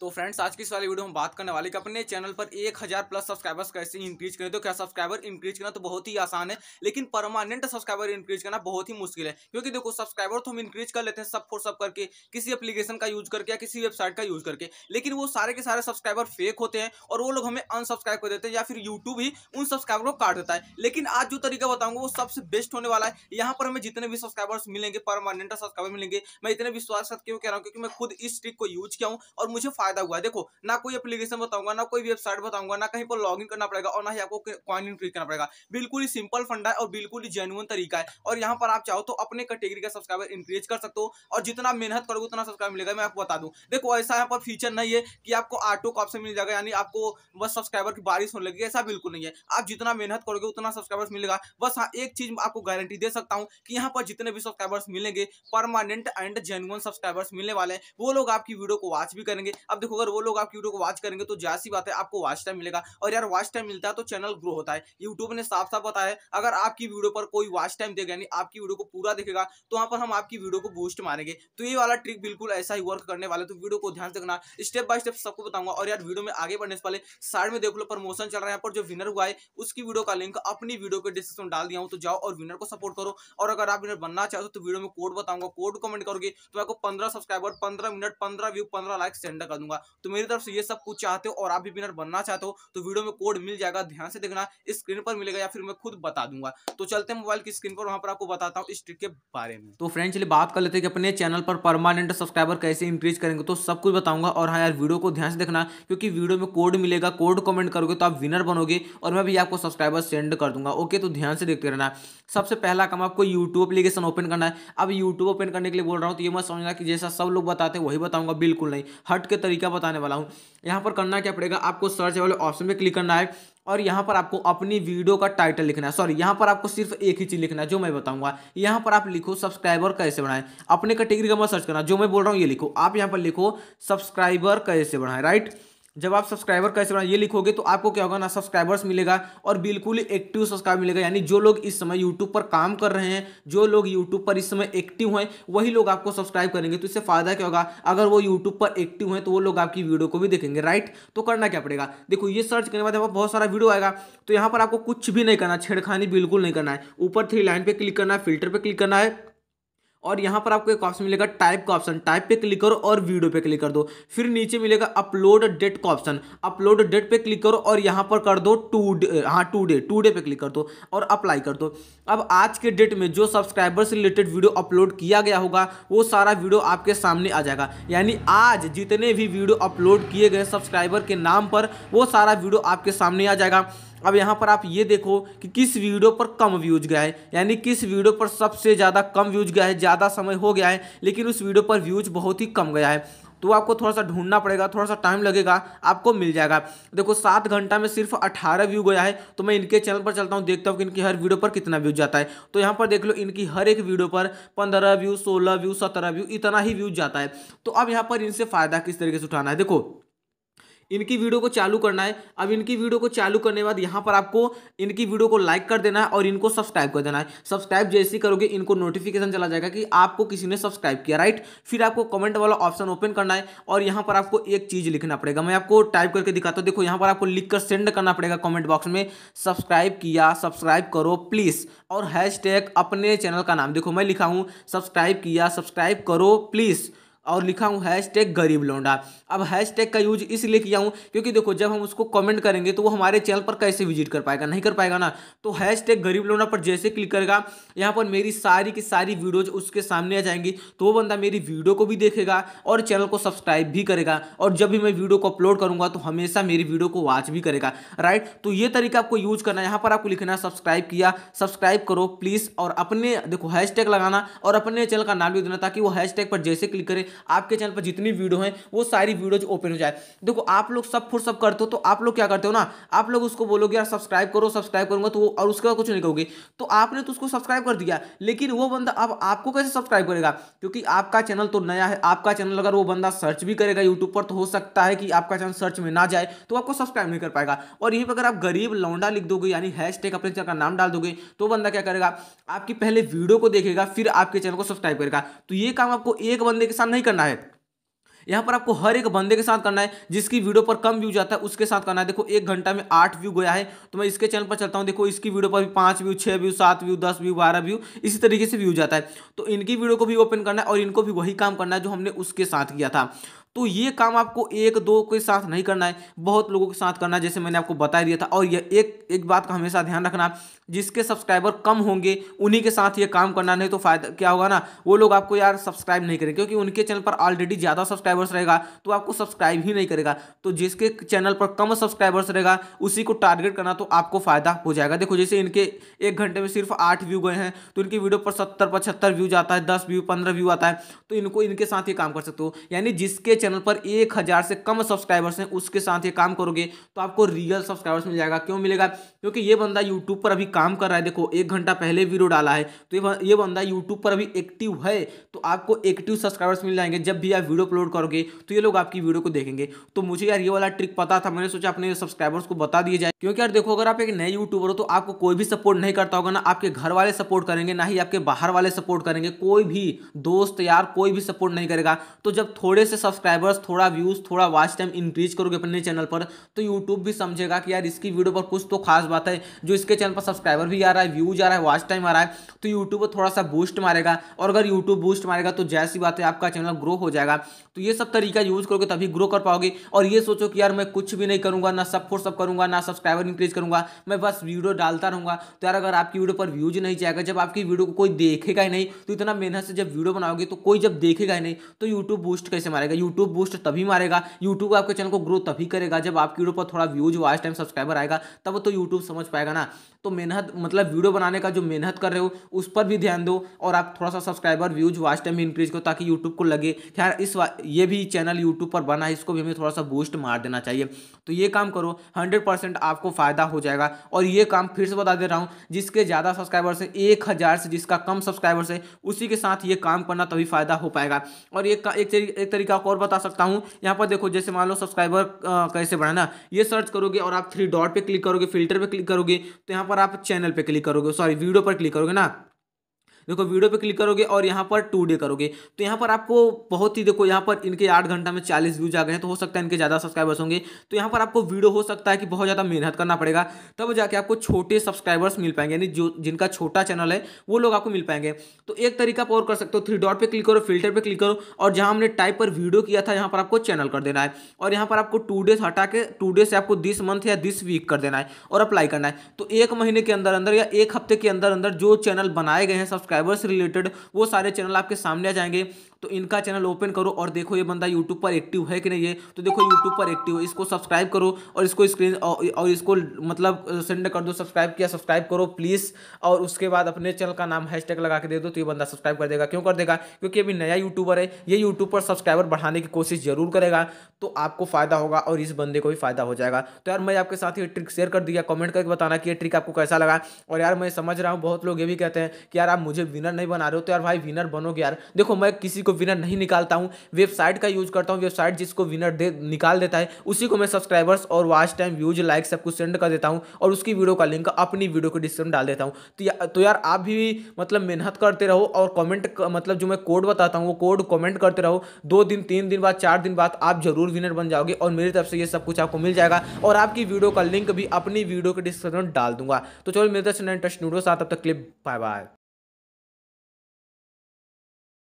तो फ्रेंड्स आज की इस वाली वीडियो में बात करने वाले कि अपने चैनल पर एक हज़ार प्लस सब्सक्राइबर्स कैसे इंक्रीज करें तो क्या सब्सक्राइबर इंक्रीज करना तो बहुत ही आसान है लेकिन परमानेंट सब्सक्राइबर इंक्रीज करना बहुत ही मुश्किल है क्योंकि देखो सब्सक्राइबर तो हम इंक्रीज कर लेते हैं सब फॉर सब करके किसी एप्लीकेशन का यूज करके या किसी वेबसाइट का यूज करके लेकिन वो सारे के सारे सब्सक्राइबर फेक होते हैं और वो लोग हमें अनसब्सक्राइब कर देते हैं या फिर यूट्यूब ही उन सब्सक्राइबर को काट देता है लेकिन आज जो तरीका बताऊंगा वो सबसे बेस्ट होने वाला है यहाँ पर हमें जितने भी सब्सक्राइबर्स मिलेंगे परमानेंट सब्सक्राइबर मिलेंगे मैं इतने विश्वास क्यों कह रहा हूँ क्योंकि मैं खुद इस ट्रिक को यूज किया हूँ और मुझे फायदा हुआ है देखो ना कोई एप्लीकेशन बताऊंगा ना कोई वेबसाइट बताऊंगा ना कहीं पर लॉगिन करना पड़ेगा और ना ही आपको कॉइन क्लिक करना पड़ेगा बिल्कुल ही सिंपल फंडा है और बिल्कुल ही जेनुअन तरीका है और यहाँ पर आप चाहो तो अपने कैटेगरी का सब्सक्राइबर इंक्रीज कर सकते हो और जितना मेहनत करोगे उतना सब्सक्राइब मिलेगा मैं आपको बता दूँ देखो ऐसा यहाँ पर फीचर नहीं है कि आपको ऑटो का ऑप्शन मिल जाएगा यानी आपको बस सब्सक्राइबर की बारिश होने लगेगी ऐसा बिल्कुल नहीं है आप जितना मेहनत करोगे उतना सब्सक्राइबर्स मिलेगा बस हाँ एक चीज आपको गारंटी दे सकता हूँ कि यहाँ पर जितने भी सब्सक्राइबर्स मिलेंगे परमानेंट एंड जेनुअन सब्सक्राइबर्स मिलने वाले हैं वो लोग आपकी वीडियो को वॉच भी करेंगे अब आप देखो अगर वो लोग आपकी वीडियो को वॉच करेंगे तो जैसी बात है आपको वॉच टाइम मिलेगा और यार वॉच टाइम मिलता है तो चैनल ग्रो होता है यूट्यूब ने साफ साफ बताया अगर आपकी वीडियो पर कोई वॉच टाइम देगा यानी आपकी वीडियो को पूरा देखेगा तो वहाँ पर हम आपकी वीडियो को बूस्ट मारेंगे तो ये वाला ट्रिक बिल्कुल ऐसा ही वर्क करने वाला तो वीडियो को ध्यान से स्टेप बाय स्टेप सबको बताऊंगा और यार वीडियो में आगे बढ़ने से पहले साइड में देख लो प्रमोशन चल रहा है यहाँ पर जो विनर हुआ है उसकी वीडियो का लिंक अपनी वीडियो के डिस्क्रिप्शन में डाल दिया हूँ तो जाओ और विनर को सपोर्ट करो और अगर आप विनर बनना चाहते हो तो वीडियो में कोड बताऊंगा कोड कमेंट करोगे तो मैं आपको पंद्रह सब्सक्राइबर पंद्रह मिनट पंद्रह व्यू पंद्रह लाइक सेंड कर दूंगा दूंगा तो मेरी तरफ से ये सब कुछ चाहते हो और आप भी विनर बनना चाहते हो तो वीडियो में कोड मिल जाएगा ध्यान से देखना स्क्रीन पर मिलेगा या फिर मैं खुद बता दूंगा तो चलते मोबाइल की स्क्रीन पर वहां पर आपको बताता हूँ इस ट्रिक के बारे में तो फ्रेंड चलिए बात कर लेते हैं कि अपने चैनल पर परमानेंट सब्सक्राइबर कैसे इंक्रीज करेंगे तो सब कुछ बताऊंगा और हाँ यार वीडियो को ध्यान से देखना क्योंकि वीडियो में कोड मिलेगा कोड कमेंट करोगे तो आप विनर बनोगे और मैं भी आपको सब्सक्राइबर सेंड कर दूंगा ओके तो ध्यान से देखते रहना सबसे पहला काम आपको यूट्यूब अपलीकेशन ओपन करना है अब यूट्यूब ओपन करने के लिए बोल रहा हूँ तो ये मैं समझना कि जैसा सब लोग बताते हैं वही बताऊंगा बिल्कुल नहीं हट के तरीके तरीका बताने वाला हूँ यहाँ पर करना क्या पड़ेगा आपको सर्च वाले ऑप्शन में क्लिक करना है और यहाँ पर आपको अपनी वीडियो का टाइटल लिखना है सॉरी यहाँ पर आपको सिर्फ एक ही चीज़ लिखना है जो मैं बताऊंगा यहाँ पर आप लिखो सब्सक्राइबर कैसे बढ़ाएं अपने कैटेगरी का मैं सर्च करना जो मैं बोल रहा हूँ ये लिखो आप यहाँ पर लिखो सब्सक्राइबर कैसे बढ़ाएं राइट जब आप सब्सक्राइबर कैसे बनाए ये लिखोगे तो आपको क्या होगा ना सब्सक्राइबर्स मिलेगा और बिल्कुल एक्टिव सब्सक्राइब मिलेगा यानी जो लोग इस समय यूट्यूब पर काम कर रहे हैं जो लोग यूट्यूब पर इस समय एक्टिव हैं वही लोग आपको सब्सक्राइब करेंगे तो इससे फायदा क्या होगा अगर वो यूट्यूब पर एक्टिव हैं तो वो लोग आपकी वीडियो को भी देखेंगे राइट तो करना क्या पड़ेगा देखो ये सर्च करने के बाद यहाँ बहुत सारा वीडियो आएगा तो यहाँ पर आपको कुछ भी नहीं करना छेड़खानी बिल्कुल नहीं करना है ऊपर थ्री लाइन पर क्लिक करना है फिल्टर पर क्लिक करना है और यहाँ पर आपको एक ऑप्शन मिलेगा टाइप का ऑप्शन टाइप पे क्लिक करो और वीडियो पे क्लिक कर दो फिर नीचे मिलेगा अपलोड डेट का ऑप्शन अपलोड डेट पे क्लिक करो और यहाँ पर कर दो टू डे हाँ टू डे टू डे पे क्लिक कर दो और अप्लाई कर दो अब आज के डेट में जो सब्सक्राइबर से रिलेटेड वीडियो अपलोड किया गया होगा वो सारा वीडियो आपके सामने आ जाएगा यानी आज जितने भी वीडियो अपलोड किए गए सब्सक्राइबर के नाम पर वो सारा वीडियो आपके सामने आ जाएगा अब यहाँ पर आप ये देखो कि किस वीडियो पर कम व्यूज गया है यानी किस वीडियो पर सबसे ज़्यादा कम व्यूज गया है ज़्यादा समय हो गया है लेकिन उस वीडियो पर व्यूज बहुत ही कम गया है तो आपको थोड़ा सा ढूंढना पड़ेगा थोड़ा सा टाइम लगेगा आपको मिल जाएगा देखो सात घंटा में सिर्फ अठारह व्यू गया है तो मैं इनके चैनल पर चलता हूँ देखता हूँ कि इनकी हर वीडियो पर कितना व्यूज जाता है तो यहाँ पर देख लो इनकी हर एक वीडियो पर पंद्रह व्यू सोलह व्यू सत्रह व्यू इतना ही व्यूज जाता है तो अब यहाँ पर इनसे फ़ायदा किस तरीके से उठाना है देखो इनकी वीडियो को चालू करना है अब इनकी वीडियो को चालू करने के बाद यहाँ पर आपको इनकी वीडियो को लाइक कर देना है और इनको सब्सक्राइब कर देना है सब्सक्राइब जैसे ही करोगे इनको नोटिफिकेशन चला जाएगा कि आपको किसी ने सब्सक्राइब किया राइट फिर आपको कमेंट वाला ऑप्शन ओपन करना है और यहाँ पर आपको एक चीज़ लिखना पड़ेगा मैं आपको टाइप करके दिखाता हूँ देखो यहाँ पर आपको लिख कर सेंड करना पड़ेगा कॉमेंट बॉक्स में सब्सक्राइब किया सब्सक्राइब करो प्लीज़ और हैश अपने चैनल का नाम देखो मैं लिखा हूँ सब्सक्राइब किया सब्सक्राइब करो प्लीज़ और लिखा हूँ हैश टैग गरीब लौंडा अब हैश टैग का यूज इसलिए किया हूँ क्योंकि देखो जब हम उसको कमेंट करेंगे तो वो हमारे चैनल पर कैसे विजिट कर पाएगा नहीं कर पाएगा ना तो हैश टैग गरीब लौंडा पर जैसे क्लिक करेगा यहाँ पर मेरी सारी की सारी वीडियोज उसके सामने आ जाएंगी तो वो बंदा मेरी वीडियो को भी देखेगा और चैनल को सब्सक्राइब भी करेगा और जब भी मैं वीडियो को अपलोड करूँगा तो हमेशा मेरी वीडियो को वॉच भी करेगा राइट तो ये तरीका आपको यूज करना है यहाँ पर आपको लिखना है सब्सक्राइब किया सब्सक्राइब करो प्लीज़ और अपने देखो हैश लगाना और अपने चैनल का नाम भी देना ताकि वो हैश पर जैसे क्लिक करें आपके चैनल पर जितनी वीडियो हैं वो सारी वीडियोज ओपन हो जाए देखो आप लोग सब फुर सब करते हो तो आप लोग क्या करते हो ना आप लोग उसको बोलोगे यार सब्सक्राइब करो सब्सक्राइब करूंगा तो और उसके बाद कुछ नहीं कहोगे तो आपने तो उसको सब्सक्राइब कर दिया लेकिन वो बंदा अब आपको कैसे सब्सक्राइब करेगा क्योंकि आपका चैनल तो नया है आपका चैनल अगर वो बंदा सर्च भी करेगा यूट्यूब पर तो हो सकता है कि आपका चैनल सर्च में ना जाए तो आपको सब्सक्राइब नहीं कर पाएगा और यहीं पर अगर आप गरीब लौंडा लिख दोगे यानी हैश अपने चैनल का नाम डाल दोगे तो बंदा क्या करेगा आपकी पहले वीडियो को देखेगा फिर आपके चैनल को सब्सक्राइब करेगा तो ये काम आपको एक बंदे के साथ नहीं करना है यहाँ पर आपको हर एक बंदे के साथ करना है जिसकी वीडियो पर कम व्यू जाता है उसके साथ करना है देखो एक घंटा में आठ व्यू गया है तो मैं इसके चैनल पर चलता हूँ देखो इसकी वीडियो पर भी पाँच व्यू छः व्यू सात व्यू दस व्यू बारह व्यू इसी तरीके से व्यू जाता है तो इनकी वीडियो को भी ओपन करना है और इनको भी वही काम करना है जो हमने उसके साथ किया था तो ये काम आपको एक दो के साथ नहीं करना है बहुत लोगों के साथ करना है जैसे मैंने आपको बता दिया था और ये एक एक बात का हमेशा ध्यान रखना जिसके सब्सक्राइबर कम होंगे उन्हीं के साथ ये काम करना नहीं तो फायदा क्या होगा ना वो लोग आपको यार सब्सक्राइब नहीं करेंगे क्योंकि उनके चैनल पर ऑलरेडी ज़्यादा सब्सक्राइबर्स रहेगा तो आपको सब्सक्राइब ही नहीं करेगा तो जिसके चैनल पर कम सब्सक्राइबर्स रहेगा उसी को टारगेट करना तो आपको फ़ायदा हो जाएगा देखो जैसे इनके एक घंटे में सिर्फ आठ व्यू गए हैं तो इनकी वीडियो पर सत्तर पचहत्तर व्यू जाता है दस व्यू पंद्रह व्यू आता है तो इनको इनके साथ ये काम कर सकते हो यानी जिसके चैनल पर एक हज़ार से कम सब्सक्राइबर्स हैं उसके साथ ये काम करोगे तो आपको रियल सब्सक्राइबर्स मिल जाएगा क्यों मिलेगा क्योंकि ये बंदा यूट्यूब पर अभी काम कर रहा है देखो एक घंटा पहले वीडियो डाला है तो ये बंदा यूट्यूब पर अभी एक्टिव है तो आपको एक्टिव सब्सक्राइबर्स मिल जाएंगे जब भी आप वीडियो अपलोड करोगे तो ये लोग आपकी वीडियो को देखेंगे तो मुझे यार ये वाला ट्रिक पता था मैंने सोचा अपने सब्सक्राइबर्स को बता दिया जाए क्योंकि यार देखो अगर आप एक नए यूट्यूबर हो तो आपको कोई भी सपोर्ट नहीं करता होगा ना आपके घर वाले सपोर्ट करेंगे ना ही आपके बाहर वाले सपोर्ट करेंगे कोई भी दोस्त यार कोई भी सपोर्ट नहीं करेगा तो जब थोड़े से सब्सक्राइबर सब्सक्राइबर्स थोड़ा व्यूज़ थोड़ा वॉच टाइम इंक्रीज करोगे अपने चैनल पर तो यूट्यूब भी समझेगा कि यार इसकी वीडियो पर कुछ तो खास बात है जो इसके चैनल पर सब्सक्राइबर भी आ रहा है व्यूज आ रहा है वॉच टाइम आ रहा है तो यूट्यूब पर थोड़ा सा बूस्ट मारेगा और अगर यूट्यूब बूस्ट मारेगा तो जैसी बात है आपका चैनल ग्रो हो जाएगा तो ये सब तरीका यूज़ करोगे तभी ग्रो कर पाओगे और ये सोचो कि यार मैं कुछ भी नहीं करूँगा ना सब फोर सब करूँगा ना सब्सक्राइबर इंक्रीज करूँगा मैं बस वीडियो डालता रहूँगा तो यार अगर आपकी वीडियो पर व्यूज नहीं जाएगा जब आपकी वीडियो को कोई देखेगा ही नहीं तो इतना मेहनत से जब वीडियो बनाओगे तो कोई जब देखेगा ही नहीं तो यूट्यूब बूस्ट कैसे मारेगा यूट्यूब यूट्यूब बूस्ट तभी मारेगा यूट्यूब आपके चैनल को ग्रो तभी करेगा जब आपकी वीडियो पर थोड़ा व्यूज वॉच टाइम सब्सक्राइबर आएगा तब तो यूट्यूब समझ पाएगा ना तो मेहनत मतलब वीडियो बनाने का जो मेहनत कर रहे हो उस पर भी ध्यान दो और आप थोड़ा सा subscriber views watch time increase करो ताकि यूट्यूब को लगे खैर इस ये भी चैनल यूट्यूब पर बना है इसको भी हमें थोड़ा सा बूस्ट मार देना चाहिए तो ये काम करो हंड्रेड परसेंट आपको फ़ायदा हो जाएगा और ये काम फिर से बता दे रहा हूँ जिसके ज़्यादा सब्सक्राइबर्स है एक हज़ार से जिसका कम सब्सक्राइबर्स है उसी के साथ ये काम करना तभी फ़ायदा हो पाएगा और एक, तरीका और बता बता सकता हूँ यहाँ पर देखो जैसे मान लो सब्सक्राइबर कैसे बढ़ाना ये सर्च करोगे और आप थ्री डॉट पर क्लिक करोगे फिल्टर पर क्लिक करोगे तो यहाँ पर आप चैनल पर क्लिक करोगे सॉरी वीडियो पर क्लिक करोगे ना देखो वीडियो पे क्लिक करोगे और यहाँ पर टू डे करोगे तो यहाँ पर आपको बहुत ही देखो यहाँ पर इनके आठ घंटा में चालीस व्यूज आ गए हैं तो हो सकता है इनके ज़्यादा सब्सक्राइबर्स होंगे तो यहाँ पर आपको वीडियो हो सकता है कि बहुत ज़्यादा मेहनत करना पड़ेगा तब जाके आपको छोटे सब्सक्राइबर्स मिल पाएंगे यानी जो जिनका छोटा चैनल है वो लोग आपको मिल पाएंगे तो एक तरीका आप और कर सकते हो थ्री डॉट पर क्लिक करो फिल्टर पर क्लिक करो और जहाँ हमने टाइप पर वीडियो किया था यहाँ पर आपको चैनल कर देना है और यहाँ पर आपको टू डेज हटा के टू डे से आपको दिस मंथ या दिस वीक कर देना है और अप्लाई करना है तो एक महीने के अंदर अंदर या एक हफ्ते के अंदर अंदर जो चैनल बनाए गए हैं सब्सक्राइब फाइबर से रिलेटेड वो सारे चैनल आपके सामने आ जाएंगे तो इनका चैनल ओपन करो और देखो ये बंदा यूट्यूब पर एक्टिव है कि नहीं है तो देखो यूट्यूब पर एक्टिव है इसको सब्सक्राइब करो और इसको स्क्रीन और इसको मतलब सेंड कर दो सब्सक्राइब किया सब्सक्राइब करो प्लीज़ और उसके बाद अपने चैनल का नाम हैशटैग लगा के दे दो तो ये बंदा सब्सक्राइब कर देगा क्यों कर देगा क्योंकि अभी नया यूट्यूबर है ये यूट्यूब पर सब्सक्राइबर बढ़ाने की कोशिश जरूर करेगा तो आपको फ़ायदा होगा और इस बंदे को भी फ़ायदा हो जाएगा तो यार मैं आपके साथ ये ट्रिक शेयर कर दिया कमेंट करके बताना कि ये ट्रिक आपको कैसा लगा और यार मैं समझ रहा हूँ बहुत लोग ये भी कहते हैं कि यार आप मुझे विनर नहीं बना रहे हो तो यार भाई विनर बनोगे यार देखो मैं किसी जिसको विनर नहीं निकालता हूँ वेबसाइट का यूज़ करता हूँ वेबसाइट जिसको विनर दे निकाल देता है उसी को मैं सब्सक्राइबर्स और वाच टाइम व्यूज लाइक सब कुछ सेंड कर देता हूँ और उसकी वीडियो का लिंक अपनी वीडियो के डिस्क्रिप्शन डाल देता हूँ तो, या, तो यार आप भी मतलब मेहनत करते रहो और कॉमेंट मतलब जो मैं कोड बताता हूँ वो कोड कॉमेंट करते रहो दो दिन तीन दिन बाद चार दिन बाद आप जरूर विनर बन जाओगे और मेरी तरफ से ये सब कुछ आपको मिल जाएगा और आपकी वीडियो का लिंक भी अपनी वीडियो के डिस्क्रिप्शन डाल दूंगा तो चलो मेरे तरफ से नए इंटरेस्ट नूडो साथ अब तक क्लिप बाय बाय